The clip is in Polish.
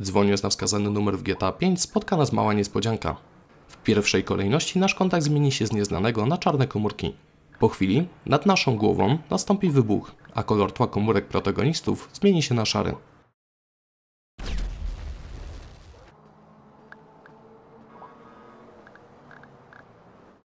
Dzwoniąc na wskazany numer w GTA 5 spotka nas mała niespodzianka. W pierwszej kolejności nasz kontakt zmieni się z nieznanego na czarne komórki. Po chwili nad naszą głową nastąpi wybuch, a kolor tła komórek protagonistów zmieni się na szary.